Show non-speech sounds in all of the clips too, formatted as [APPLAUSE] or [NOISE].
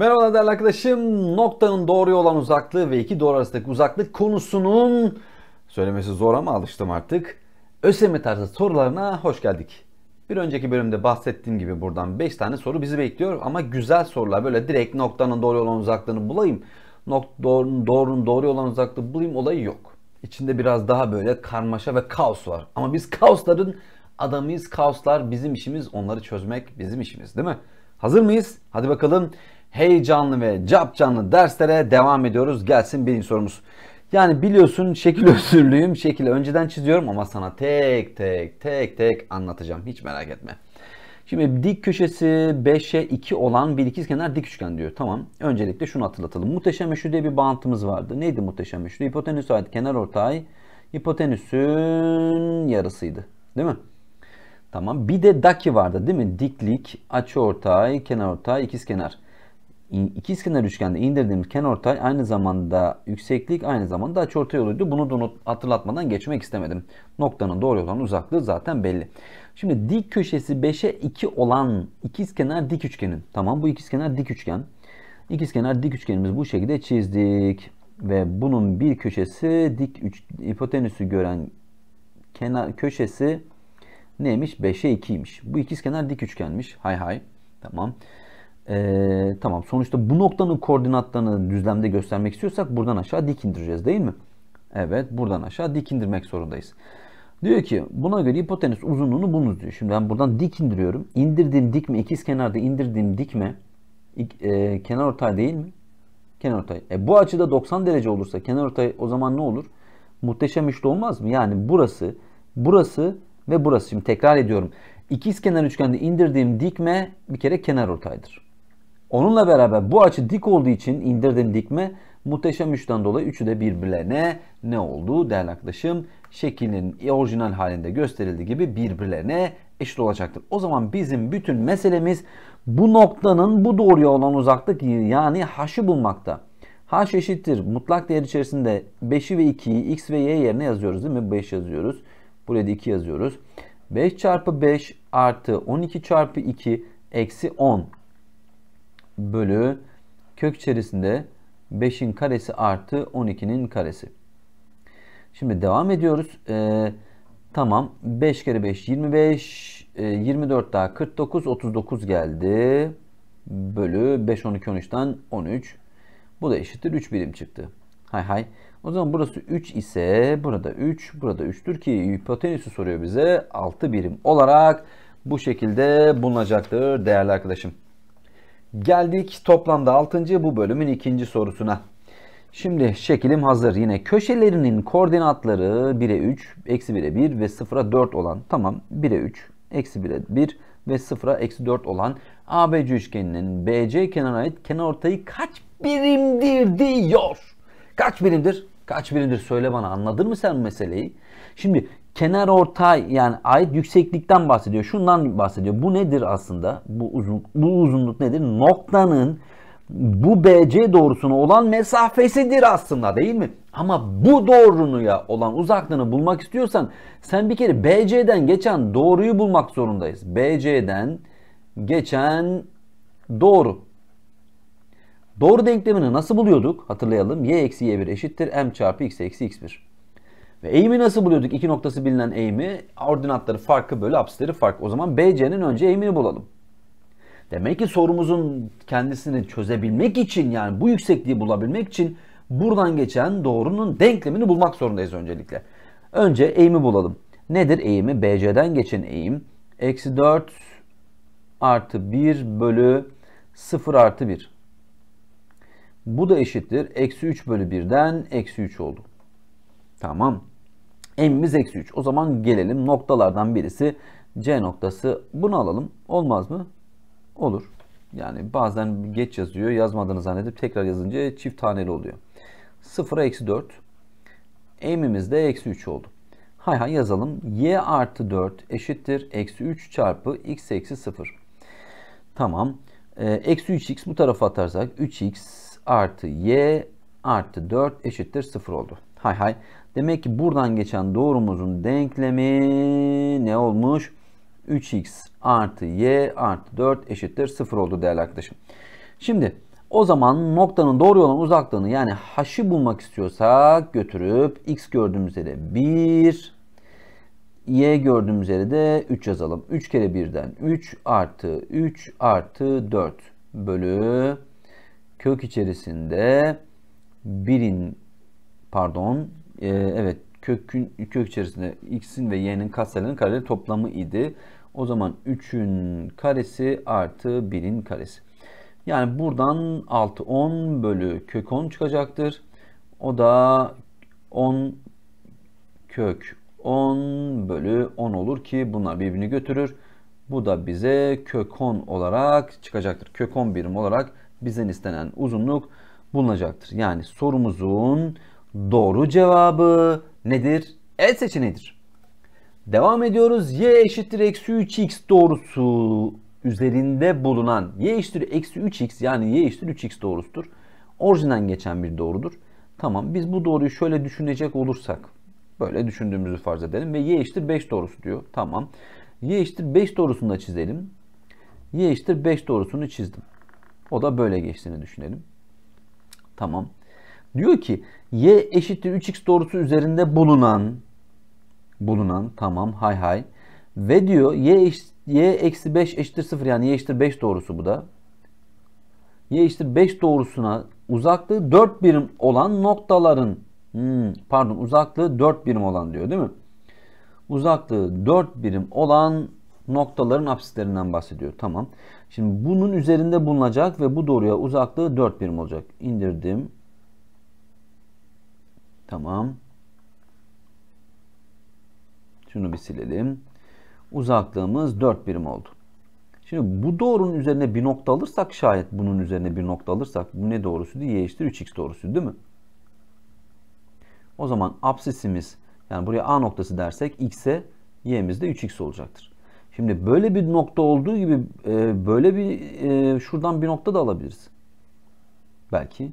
Merhaba değerli arkadaşım. Noktanın doğruya olan uzaklığı ve iki doğru arasındaki uzaklık konusunun söylemesi zor ama alıştım artık. ÖSYM e e tarzı sorularına hoş geldik. Bir önceki bölümde bahsettiğim gibi buradan 5 tane soru bizi bekliyor ama güzel sorular böyle direkt noktanın doğru olan uzaklığını bulayım. Nok doğrunun doğru doğru olan uzaklığı bulayım olayı yok. İçinde biraz daha böyle karmaşa ve kaos var. Ama biz kaosların adamıyız. Kaoslar bizim işimiz. Onları çözmek bizim işimiz değil mi? Hazır mıyız? Hadi bakalım heyecanlı ve cap canlı derslere devam ediyoruz. Gelsin birinci sorumuz. Yani biliyorsun şekil [LAUGHS] özürlüyüm. Şekili önceden çiziyorum ama sana tek tek tek tek anlatacağım. Hiç merak etme. Şimdi dik köşesi 5'e 2 olan bir ikizkenar dik üçgen diyor. Tamam. Öncelikle şunu hatırlatalım. Muhteşem meşru diye bir bağıntımız vardı. Neydi muhteşem meşru? Hipotenüs ait kenar ortay hipotenüsün yarısıydı. Değil mi? Tamam. Bir de daki vardı değil mi? Diklik, açı ortay, kenar ortay, ikiz kenar ikizkenar üçgende indirdiğimiz kenarortay aynı zamanda yükseklik aynı zamanda açıortay oluyordu. Bunu da hatırlatmadan geçmek istemedim. Noktanın doğru olan uzaklığı zaten belli. Şimdi dik köşesi 5'e 2 olan ikizkenar dik üçgenin. Tamam bu ikizkenar dik üçgen. İkizkenar dik üçgenimiz bu şekilde çizdik ve bunun bir köşesi dik üç, hipotenüsü gören kenar köşesi neymiş? 5'e 2'ymiş. Bu ikizkenar dik üçgenmiş. Hay hay. Tamam. Ee, tamam sonuçta bu noktanın koordinatlarını düzlemde göstermek istiyorsak buradan aşağı dik indireceğiz değil mi? Evet buradan aşağı dik indirmek zorundayız. Diyor ki buna göre hipotenüs uzunluğunu bunu diyor. Şimdi ben buradan dik indiriyorum. İndirdiğim dikme ikiz kenarda indirdiğim dikme e, kenar ortay değil mi? Kenar ortay. E, bu açıda 90 derece olursa kenar ortay o zaman ne olur? Muhteşem üçlü olmaz mı? Yani burası, burası ve burası. Şimdi tekrar ediyorum. İkiz kenar üçgende indirdiğim dikme bir kere kenar ortaydır. Onunla beraber bu açı dik olduğu için indirdiğim dikme muhteşem üçten dolayı üçü de birbirlerine ne oldu değerli arkadaşım? Şeklin orijinal halinde gösterildiği gibi birbirlerine eşit olacaktır. O zaman bizim bütün meselemiz bu noktanın bu doğruya olan uzaklık yani h'ı bulmakta. haş eşittir mutlak değer içerisinde 5'i ve 2'yi x ve y yerine yazıyoruz değil mi? 5 yazıyoruz. Buraya da 2 yazıyoruz. 5 çarpı 5 artı 12 çarpı 2 eksi 10 bölü kök içerisinde 5'in karesi artı 12'nin karesi. Şimdi devam ediyoruz. Ee, tamam 5 kere 5 25 e, 24 daha 49 39 geldi. Bölü 5 12 13'ten 13. Bu da eşittir 3 birim çıktı. Hay hay. O zaman burası 3 ise burada 3 burada 3'tür ki hipotenüsü soruyor bize 6 birim olarak bu şekilde bulunacaktır değerli arkadaşım. Geldik toplamda 6. bu bölümün ikinci sorusuna. Şimdi şekilim hazır. Yine köşelerinin koordinatları 1'e 3, eksi 1'e 1 ve 0'a 4 olan. Tamam 1'e 3, eksi 1'e 1 ve 0'a eksi 4 olan ABC üçgeninin BC kenarına ait kenarortayı kaç birimdir diyor. Kaç birimdir? Kaç birimdir söyle bana anladın mı sen meseleyi? Şimdi kenar ortay yani ait yükseklikten bahsediyor. Şundan bahsediyor. Bu nedir aslında? Bu, uzun, bu uzunluk nedir? Noktanın bu BC doğrusuna olan mesafesidir aslında değil mi? Ama bu doğrunuya olan uzaklığını bulmak istiyorsan sen bir kere BC'den geçen doğruyu bulmak zorundayız. BC'den geçen doğru. Doğru denklemini nasıl buluyorduk? Hatırlayalım. y eksi y1 eşittir m çarpı x eksi x1. Ve eğimi nasıl buluyorduk? İki noktası bilinen eğimi. Ordinatları farkı bölü apsisleri farkı. O zaman BC'nin önce eğimini bulalım. Demek ki sorumuzun kendisini çözebilmek için yani bu yüksekliği bulabilmek için buradan geçen doğrunun denklemini bulmak zorundayız öncelikle. Önce eğimi bulalım. Nedir eğimi? BC'den geçen eğim. Eksi 4 artı 1 bölü 0 artı 1. Bu da eşittir. Eksi 3 bölü 1'den eksi 3 oldu. Tamam. M'imiz eksi 3. O zaman gelelim noktalardan birisi C noktası. Bunu alalım. Olmaz mı? Olur. Yani bazen geç yazıyor. Yazmadığını zannedip tekrar yazınca çift taneli oluyor. 0'a eksi 4. M'imiz de eksi 3 oldu. Hay hay yazalım. Y artı 4 eşittir. Eksi 3 çarpı x eksi 0. Tamam. Ee, eksi 3x bu tarafa atarsak 3x artı y artı 4 eşittir 0 oldu. Hay hay. Demek ki buradan geçen doğrumuzun denklemi ne olmuş? 3x artı y artı 4 eşittir 0 oldu değerli arkadaşım. Şimdi o zaman noktanın doğru olan uzaklığını yani h'ı bulmak istiyorsak götürüp x gördüğümüz yere 1 y gördüğümüz yere de 3 yazalım. 3 kere 1'den 3 artı 3 artı 4 bölü kök içerisinde 1'in pardon e, evet kökün kök içerisinde x'in ve y'nin katsayılarının kareleri toplamı idi. O zaman 3'ün karesi artı 1'in karesi. Yani buradan 6 10 bölü kök 10 çıkacaktır. O da 10 kök 10 bölü 10 olur ki bunlar birbirini götürür. Bu da bize kök 10 olarak çıkacaktır. Kök 10 birim olarak bizden istenen uzunluk bulunacaktır. Yani sorumuzun Doğru cevabı nedir? E seçeneğidir. Devam ediyoruz. Y eşittir eksi 3x doğrusu üzerinde bulunan y eşittir eksi 3x yani y eşittir 3x doğrusudur. Orijinden geçen bir doğrudur. Tamam biz bu doğruyu şöyle düşünecek olursak böyle düşündüğümüzü farz edelim ve y eşittir 5 doğrusu diyor. Tamam. y eşittir 5 doğrusunu da çizelim. y eşittir 5 doğrusunu çizdim. O da böyle geçtiğini düşünelim. Tamam. Diyor ki y eşittir 3x doğrusu üzerinde bulunan bulunan tamam hay hay ve diyor y y eksi 5 eşittir 0 yani y eşittir 5 doğrusu bu da y eşittir 5 doğrusuna uzaklığı 4 birim olan noktaların hmm, pardon uzaklığı 4 birim olan diyor değil mi? Uzaklığı 4 birim olan noktaların apsislerinden bahsediyor. Tamam. Şimdi bunun üzerinde bulunacak ve bu doğruya uzaklığı 4 birim olacak. İndirdim. Tamam. Şunu bir silelim. Uzaklığımız 4 birim oldu. Şimdi bu doğrunun üzerine bir nokta alırsak şayet bunun üzerine bir nokta alırsak bu ne doğrusu diye y eşittir 3x doğrusu değil mi? O zaman absisimiz yani buraya a noktası dersek x'e y'miz de 3x olacaktır. Şimdi böyle bir nokta olduğu gibi e, böyle bir e, şuradan bir nokta da alabiliriz. Belki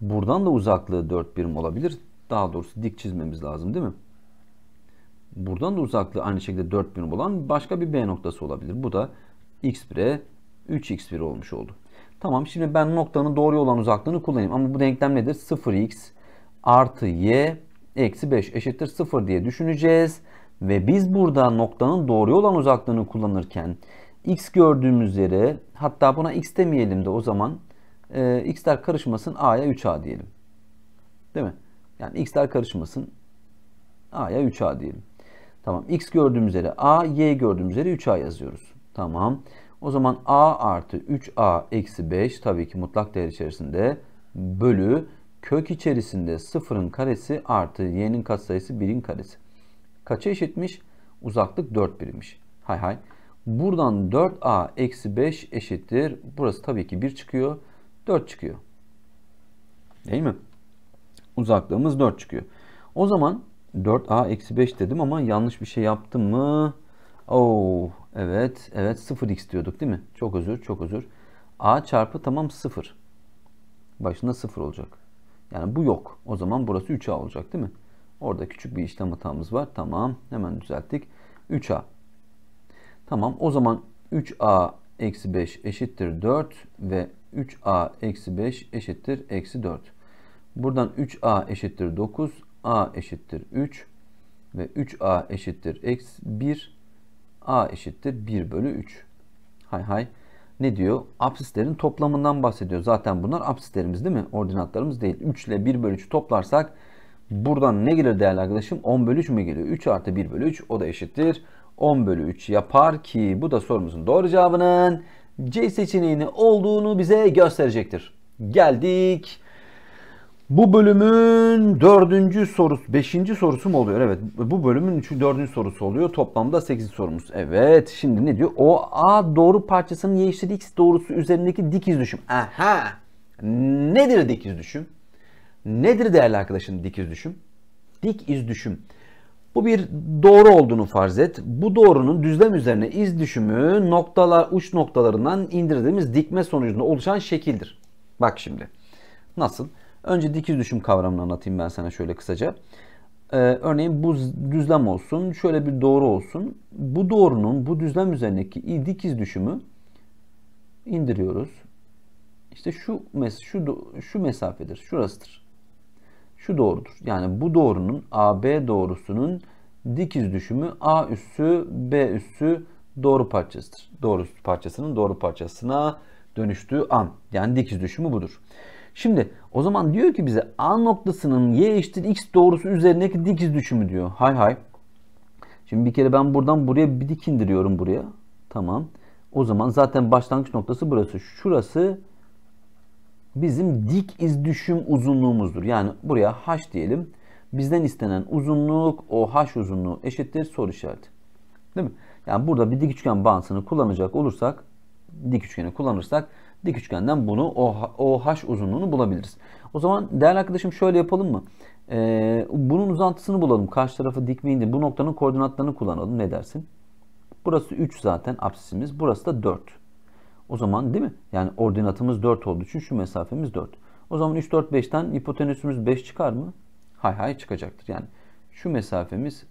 buradan da uzaklığı 4 birim olabilir daha doğrusu dik çizmemiz lazım değil mi? Buradan da uzaklığı aynı şekilde 4000 bulan başka bir B noktası olabilir. Bu da x1'e 3x1 olmuş oldu. Tamam şimdi ben noktanın doğru olan uzaklığını kullanayım. Ama bu denklem nedir? 0x artı y eksi 5 eşittir 0 diye düşüneceğiz. Ve biz burada noktanın doğru olan uzaklığını kullanırken x gördüğümüz yere hatta buna x demeyelim de o zaman e, x'ler karışmasın a'ya 3a diyelim. Değil mi? Yani x'ler karışmasın. A'ya 3A diyelim. Tamam. X gördüğümüz yere A, Y gördüğümüz yere 3A yazıyoruz. Tamam. O zaman A artı 3A eksi 5 tabii ki mutlak değer içerisinde bölü kök içerisinde 0'ın karesi artı y'nin katsayısı 1'in karesi. Kaça eşitmiş? Uzaklık 4 birimmiş. Hay hay. Buradan 4a eksi 5 eşittir. Burası tabii ki 1 çıkıyor. 4 çıkıyor. Değil mi? uzaklığımız 4 çıkıyor. O zaman 4a eksi 5 dedim ama yanlış bir şey yaptım mı? Oo, oh, evet evet 0x diyorduk değil mi? Çok özür çok özür. a çarpı tamam 0. Başında 0 olacak. Yani bu yok. O zaman burası 3a olacak değil mi? Orada küçük bir işlem hatamız var. Tamam hemen düzelttik. 3a. Tamam o zaman 3a eksi 5 eşittir 4 ve 3a eksi 5 eşittir eksi 4. Buradan 3a eşittir 9, a eşittir 3 ve 3a eşittir eksi 1, a eşittir 1 bölü 3. Hay hay. Ne diyor? Apsislerin toplamından bahsediyor. Zaten bunlar apsislerimiz değil mi? Ordinatlarımız değil. 3 ile 1 bölü 3 toplarsak buradan ne gelir değerli arkadaşım? 10 bölü 3 mü geliyor? 3 artı 1 bölü 3 o da eşittir. 10 bölü 3 yapar ki bu da sorumuzun doğru cevabının C seçeneğini olduğunu bize gösterecektir. Geldik bu bölümün dördüncü sorusu, beşinci sorusu mu oluyor? Evet, bu bölümün üçü, dördüncü sorusu oluyor. Toplamda sekiz sorumuz. Evet, şimdi ne diyor? O A doğru parçasının Y eşittir X doğrusu üzerindeki dikiz düşüm. Aha! Nedir dikiz düşüm? Nedir değerli arkadaşın dikiz düşüm? Dik iz düşüm. Bu bir doğru olduğunu farz et. Bu doğrunun düzlem üzerine iz düşümü noktalar, uç noktalarından indirdiğimiz dikme sonucunda oluşan şekildir. Bak şimdi. Nasıl? Nasıl? Önce dikiz düşüm kavramını anlatayım ben sana şöyle kısaca. Ee, örneğin bu düzlem olsun, şöyle bir doğru olsun. Bu doğrunun bu düzlem üzerindeki dikiz düşümü indiriyoruz. İşte şu mes şu şu mesafedir, şurasıdır. Şu doğrudur. Yani bu doğrunun AB doğrusunun dikiz düşümü A üssü B üssü doğru parçasıdır. Doğru parçasının doğru parçasına dönüştüğü an. Yani dikiz düşümü budur. Şimdi o zaman diyor ki bize A noktasının y eşittir x doğrusu üzerindeki dikiz düşümü diyor. Hay hay. Şimdi bir kere ben buradan buraya bir dik indiriyorum buraya. Tamam. O zaman zaten başlangıç noktası burası. Şurası bizim dik düşüm uzunluğumuzdur. Yani buraya h diyelim. Bizden istenen uzunluk o h uzunluğu eşittir soru işareti. Değil mi? Yani burada bir dik üçgen bağıntısını kullanacak olursak dik üçgeni kullanırsak dik üçgenden bunu OH uzunluğunu bulabiliriz. O zaman değerli arkadaşım şöyle yapalım mı? Ee, bunun uzantısını bulalım. Karşı tarafı dikme indir. Bu noktanın koordinatlarını kullanalım. Ne dersin? Burası 3 zaten apsisimiz. Burası da 4. O zaman değil mi? Yani ordinatımız 4 olduğu için şu mesafemiz 4. O zaman 3, 4, 5'ten hipotenüsümüz 5 çıkar mı? Hay hay çıkacaktır. Yani şu mesafemiz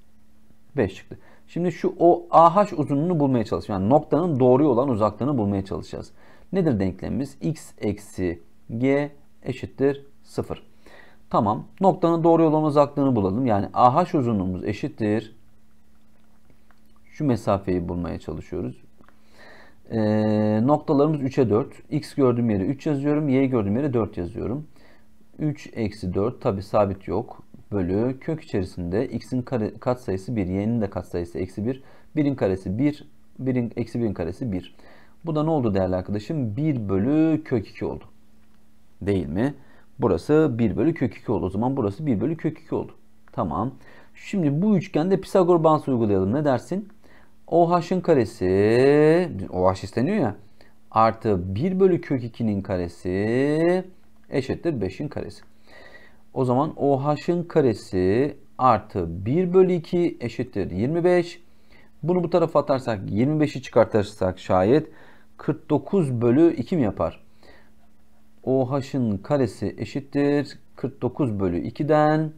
5 çıktı. Şimdi şu o AH uzunluğunu bulmaya çalışacağız. Yani noktanın doğruya olan uzaklığını bulmaya çalışacağız. Nedir denklemimiz? x eksi g eşittir 0. Tamam. Noktanın doğru yoldan uzaklığını bulalım. Yani AH uzunluğumuz eşittir. Şu mesafeyi bulmaya çalışıyoruz. Ee, noktalarımız 3'e 4. X gördüğüm yere 3 yazıyorum. Y gördüğüm yere 4 yazıyorum. 3 eksi 4 tabi sabit yok. Bölü kök içerisinde x'in katsayısı 1. Y'nin de katsayısı eksi 1. 1'in karesi 1. 1'in eksi 1'in karesi 1. Bu da ne oldu değerli arkadaşım? 1 bölü kök 2 oldu. Değil mi? Burası 1 bölü kök 2 oldu. O zaman burası 1 bölü kök 2 oldu. Tamam. Şimdi bu üçgende Pisagor bağıntısı uygulayalım. Ne dersin? OH'ın karesi OH isteniyor ya. Artı 1 bölü kök 2'nin karesi eşittir 5'in karesi. O zaman OH'ın karesi artı 1 bölü 2 eşittir 25. Bunu bu tarafa atarsak 25'i çıkartırsak şayet 49 bölü 2 mi yapar? OH'ın karesi eşittir. 49 bölü 2'den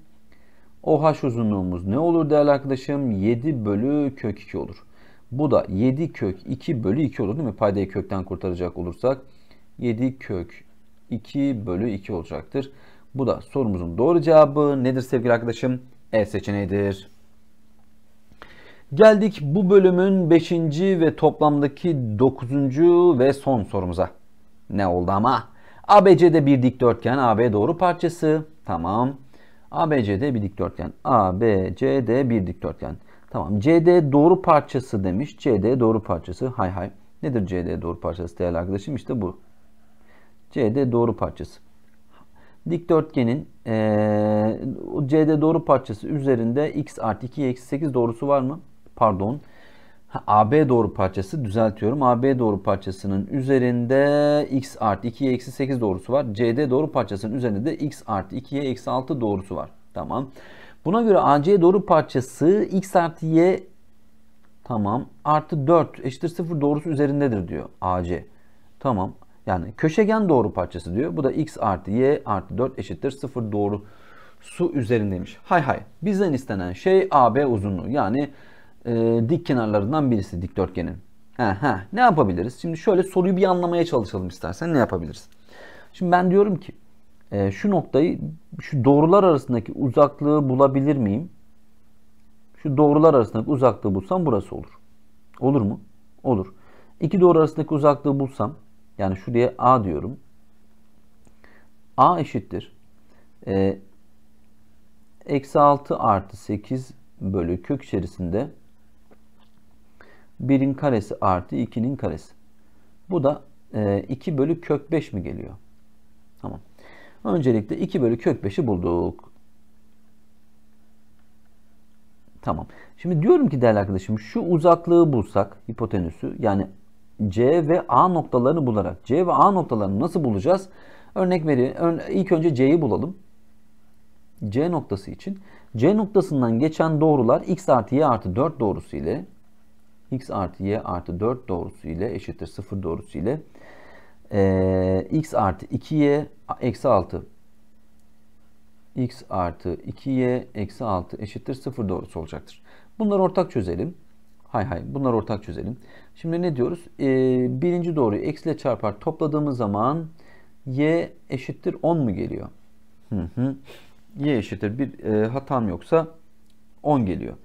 OH uzunluğumuz ne olur değerli arkadaşım? 7 bölü kök 2 olur. Bu da 7 kök 2 bölü 2 olur değil mi? Paydayı kökten kurtaracak olursak 7 kök 2 bölü 2 olacaktır. Bu da sorumuzun doğru cevabı nedir sevgili arkadaşım? E seçeneğidir. Geldik bu bölümün 5. ve toplamdaki 9. ve son sorumuza. Ne oldu ama? ABC'de bir dikdörtgen AB doğru parçası. Tamam. ABC'de bir dikdörtgen. ABC'de bir dikdörtgen. Tamam. CD doğru parçası demiş. CD doğru parçası. Hay hay. Nedir CD doğru parçası değerli arkadaşım? İşte bu. CD doğru parçası. Dikdörtgenin ee, CD doğru parçası üzerinde x artı 2 eksi 8 doğrusu var mı? pardon AB doğru parçası düzeltiyorum. AB doğru parçasının üzerinde x artı 2'ye eksi 8 doğrusu var. CD doğru parçasının üzerinde de x artı 2'ye eksi 6 doğrusu var. Tamam. Buna göre AC doğru parçası x artı y tamam artı 4 eşittir 0 doğrusu üzerindedir diyor AC. Tamam. Yani köşegen doğru parçası diyor. Bu da x artı y artı 4 eşittir 0 doğru su üzerindeymiş. Hay hay. Bizden istenen şey AB uzunluğu. Yani e, dik kenarlarından birisi dikdörtgenin. Ha, ha. Ne yapabiliriz? Şimdi şöyle soruyu bir anlamaya çalışalım istersen ne yapabiliriz? Şimdi ben diyorum ki e, şu noktayı şu doğrular arasındaki uzaklığı bulabilir miyim? Şu doğrular arasındaki uzaklığı bulsam burası olur. Olur mu? Olur. İki doğru arasındaki uzaklığı bulsam yani şuraya A diyorum. A eşittir. E, eksi 6 artı 8 bölü kök içerisinde 1'in karesi artı 2'nin karesi. Bu da e, 2 bölü kök 5 mi geliyor? Tamam. Öncelikle 2 bölü kök 5'i bulduk. Tamam. Şimdi diyorum ki değerli arkadaşım şu uzaklığı bulsak hipotenüsü yani C ve A noktalarını bularak C ve A noktalarını nasıl bulacağız? Örnek verin. Ön, ilk önce C'yi bulalım. C noktası için. C noktasından geçen doğrular x artı y artı 4 doğrusu ile x artı y artı 4 doğrusu ile eşittir 0 doğrusu ile e, x artı 2y eksi 6 x artı 2y eksi 6 eşittir 0 doğrusu olacaktır. Bunları ortak çözelim. Hay hay bunları ortak çözelim. Şimdi ne diyoruz? E, birinci doğruyu eksiyle çarpar topladığımız zaman y eşittir 10 mu geliyor? Hı hı. y eşittir bir e, hatam yoksa 10 geliyor.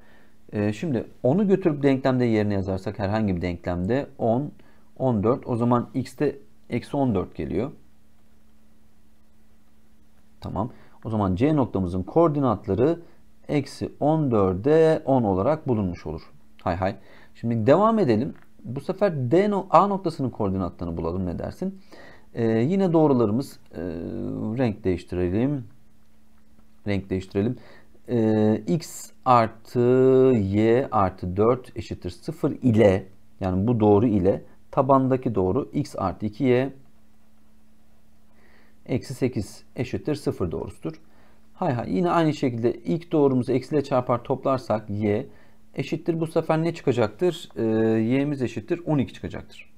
E, şimdi onu götürüp denklemde yerine yazarsak herhangi bir denklemde 10, 14 o zaman x'te eksi 14 geliyor. Tamam. O zaman C noktamızın koordinatları eksi 14'e 10 olarak bulunmuş olur. Hay hay. Şimdi devam edelim. Bu sefer D no A noktasının koordinatlarını bulalım ne dersin? Ee, yine doğrularımız e, renk değiştirelim. Renk değiştirelim e, x artı y artı 4 eşittir 0 ile yani bu doğru ile tabandaki doğru x artı 2y eksi 8 eşittir 0 doğrusudur. Hay hay yine aynı şekilde ilk doğrumuzu eksiyle çarpar toplarsak y eşittir bu sefer ne çıkacaktır? Ee, y'miz eşittir 12 çıkacaktır.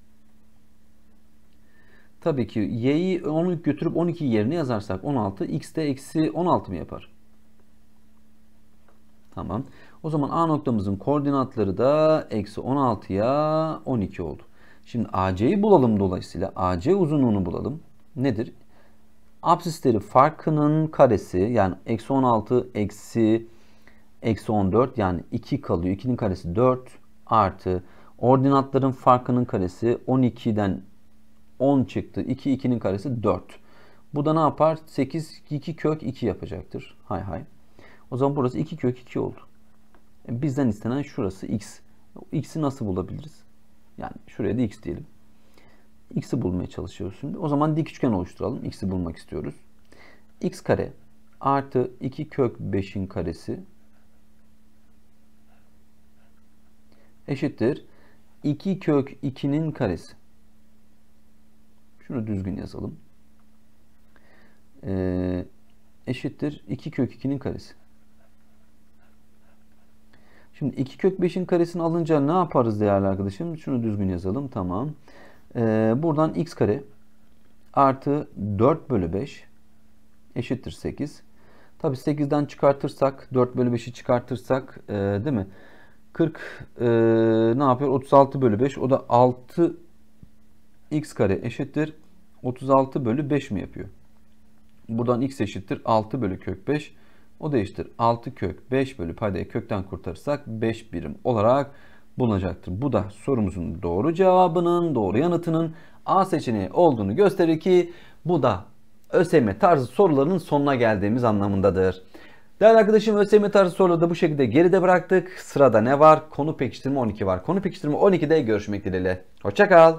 Tabii ki y'yi 10 götürüp 12 yerine yazarsak 16 x de eksi 16 mı yapar? Tamam. O zaman A noktamızın koordinatları da eksi 16'ya 12 oldu. Şimdi AC'yi bulalım dolayısıyla. AC uzunluğunu bulalım. Nedir? Apsisleri farkının karesi yani eksi 16 eksi eksi 14 yani 2 kalıyor. 2'nin karesi 4 artı ordinatların farkının karesi 12'den 10 çıktı. 2 2'nin karesi 4. Bu da ne yapar? 8 2 kök 2 yapacaktır. Hay hay. O zaman burası 2 kök 2 oldu. E bizden istenen şurası x. X'i nasıl bulabiliriz? Yani şuraya da x diyelim. X'i bulmaya çalışıyoruz şimdi. O zaman dik üçgen oluşturalım. X'i bulmak istiyoruz. x kare artı 2 kök 5'in karesi eşittir 2 kök 2'nin karesi. Şunu düzgün yazalım. Ee, eşittir 2 kök 2'nin karesi. Şimdi 2 kök 5'in karesini alınca ne yaparız değerli arkadaşım? Şunu düzgün yazalım. Tamam. Ee, buradan x kare artı 4 bölü 5 eşittir 8. Tabi 8'den çıkartırsak 4 bölü 5'i çıkartırsak e, değil mi? 40 e, ne yapıyor? 36 bölü 5 o da 6 x kare eşittir 36 bölü 5 mi yapıyor? Buradan x eşittir 6 bölü kök 5 o da eşittir 6 kök 5 bölü paydayı kökten kurtarırsak 5 birim olarak bulunacaktır. Bu da sorumuzun doğru cevabının, doğru yanıtının A seçeneği olduğunu gösterir ki bu da ÖSYM tarzı soruların sonuna geldiğimiz anlamındadır. Değerli arkadaşım ÖSYM tarzı soruları da bu şekilde geride bıraktık. Sırada ne var? Konu pekiştirme 12 var. Konu pekiştirme 12'de görüşmek dileğiyle. Hoşçakal.